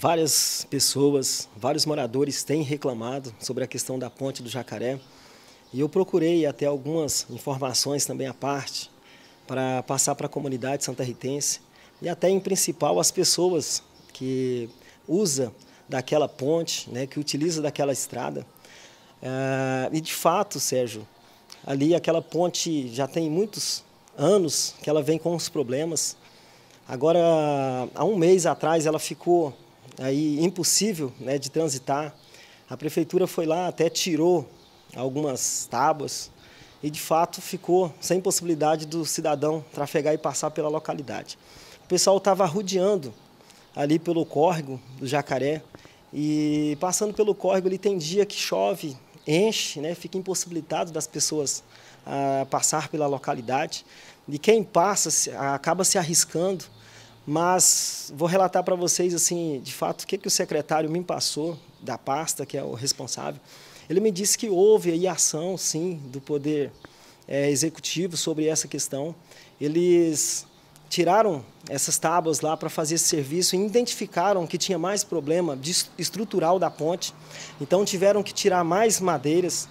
Várias pessoas, vários moradores têm reclamado sobre a questão da ponte do Jacaré e eu procurei até algumas informações também à parte para passar para a comunidade Santa Ritense e até em principal as pessoas que usa daquela ponte, né, que utiliza daquela estrada. Ah, e de fato, Sérgio, ali aquela ponte já tem muitos anos que ela vem com os problemas. Agora, há um mês atrás, ela ficou aí impossível né, de transitar. A prefeitura foi lá, até tirou algumas tábuas e de fato ficou sem possibilidade do cidadão trafegar e passar pela localidade. O pessoal estava rodeando ali pelo córrego do Jacaré e passando pelo córrego ele tem dia que chove, enche, né, fica impossibilitado das pessoas a ah, passar pela localidade. E quem passa acaba se arriscando mas vou relatar para vocês, assim, de fato, o que, que o secretário me passou da pasta, que é o responsável. Ele me disse que houve aí ação, sim, do Poder é, Executivo sobre essa questão. Eles tiraram essas tábuas lá para fazer esse serviço e identificaram que tinha mais problema estrutural da ponte. Então tiveram que tirar mais madeiras.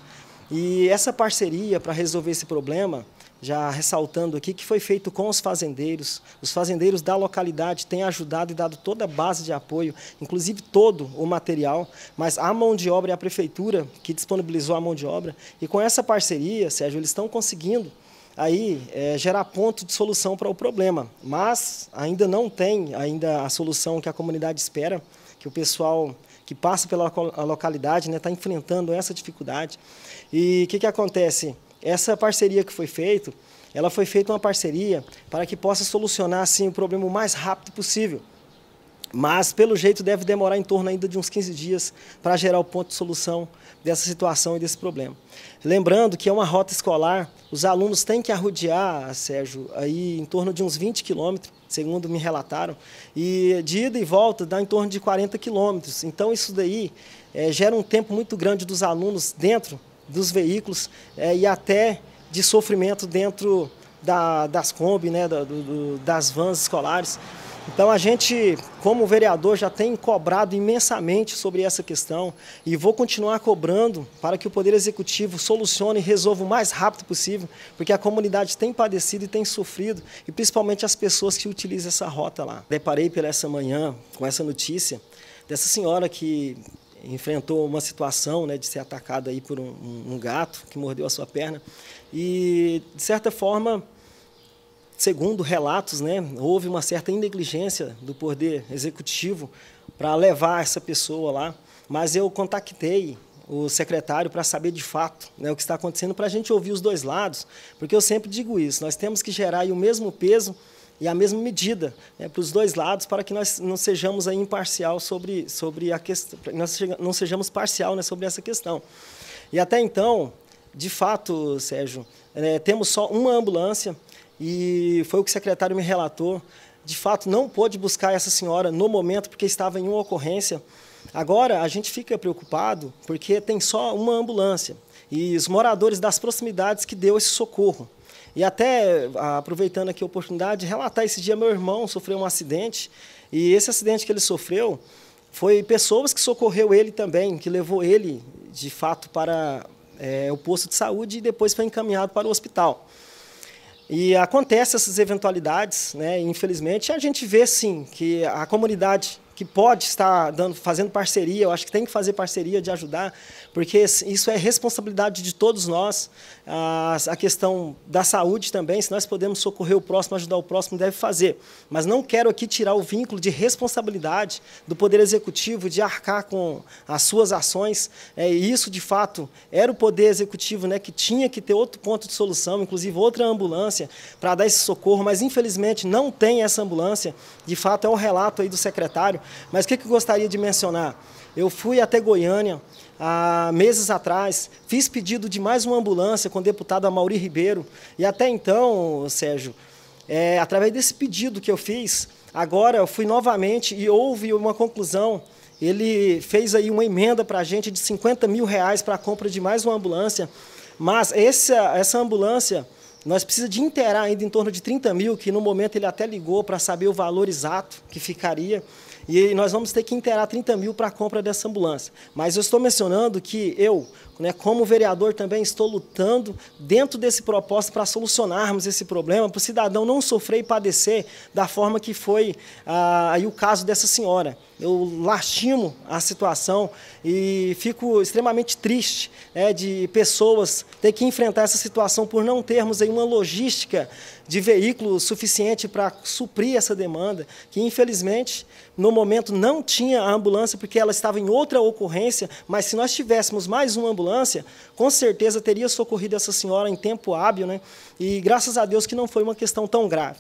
E essa parceria para resolver esse problema já ressaltando aqui que foi feito com os fazendeiros. Os fazendeiros da localidade têm ajudado e dado toda a base de apoio, inclusive todo o material, mas a mão de obra e a prefeitura que disponibilizou a mão de obra. E com essa parceria, Sérgio, eles estão conseguindo aí é, gerar ponto de solução para o problema. Mas ainda não tem ainda a solução que a comunidade espera, que o pessoal que passa pela localidade está né, tá enfrentando essa dificuldade. E o que, que acontece? essa parceria que foi feita, ela foi feita uma parceria para que possa solucionar assim, o problema o mais rápido possível. Mas, pelo jeito, deve demorar em torno ainda de uns 15 dias para gerar o ponto de solução dessa situação e desse problema. Lembrando que é uma rota escolar, os alunos têm que arrodear, Sérgio, aí em torno de uns 20 quilômetros, segundo me relataram, e de ida e volta dá em torno de 40 quilômetros. Então, isso daí é, gera um tempo muito grande dos alunos dentro dos veículos é, e até de sofrimento dentro da, das Kombi, né, do, do, das vans escolares. Então a gente, como vereador, já tem cobrado imensamente sobre essa questão e vou continuar cobrando para que o Poder Executivo solucione e resolva o mais rápido possível, porque a comunidade tem padecido e tem sofrido, e principalmente as pessoas que utilizam essa rota lá. Deparei pela essa manhã com essa notícia dessa senhora que enfrentou uma situação né, de ser atacado aí por um, um, gato que mordeu a sua perna. E, de certa forma, segundo relatos, né, houve uma certa negligência do poder executivo para levar essa pessoa lá. Mas eu contactei o secretário para saber de fato né, o que está acontecendo, para a gente ouvir os dois lados, porque eu sempre digo isso, nós temos que gerar o mesmo peso e a mesma medida né, para os dois lados, para que nós não sejamos aí imparcial sobre, sobre a questão, nós não sejamos parcial né, sobre essa questão. E até então, de fato, Sérgio, é, temos só uma ambulância e foi o que o secretário me relatou. De fato, não pôde buscar essa senhora no momento porque estava em uma ocorrência. Agora, a gente fica preocupado porque tem só uma ambulância e os moradores das proximidades que deu esse socorro. E até ah, aproveitando aqui a oportunidade, relatar esse dia meu irmão sofreu um acidente e esse acidente que ele sofreu foi pessoas que socorreu ele também, que levou ele de fato para é, o posto de saúde e depois foi encaminhado para o hospital. E acontece essas eventualidades, né? Infelizmente, a gente vê sim que a comunidade que pode estar dando, fazendo parceria, eu acho que tem que fazer parceria de ajudar, porque isso é responsabilidade de todos nós. A, a questão da saúde também, se nós podemos socorrer o próximo, ajudar o próximo, deve fazer. Mas não quero aqui tirar o vínculo de responsabilidade do Poder Executivo de arcar com as suas ações. É, isso, de fato, era o Poder Executivo né, que tinha que ter outro ponto de solução, inclusive outra ambulância, para dar esse socorro, mas infelizmente não tem essa ambulância. De fato, é o relato aí do secretário mas o que, que eu gostaria de mencionar? Eu fui até Goiânia há meses atrás, fiz pedido de mais uma ambulância com o deputado Amauri Ribeiro. E até então, Sérgio, é, através desse pedido que eu fiz, agora eu fui novamente e houve uma conclusão. Ele fez aí uma emenda para a gente de 50 mil reais para a compra de mais uma ambulância. Mas essa, essa ambulância nós precisamos de interar ainda em torno de 30 mil, que no momento ele até ligou para saber o valor exato que ficaria. E nós vamos ter que interar 30 mil para a compra dessa ambulância. Mas eu estou mencionando que eu, né? Como vereador também estou lutando dentro desse propósito para solucionarmos esse problema, para o cidadão não sofrer e padecer da forma que foi ah, aí o caso dessa senhora. Eu lastimo a situação e fico extremamente triste né, de pessoas ter que enfrentar essa situação por não termos aí uma logística de veículo suficiente para suprir essa demanda, que infelizmente no momento não tinha a ambulância porque ela estava em outra ocorrência, mas se nós tivéssemos mais uma ambulância, com certeza teria socorrido essa senhora em tempo hábil, né? E graças a Deus que não foi uma questão tão grave.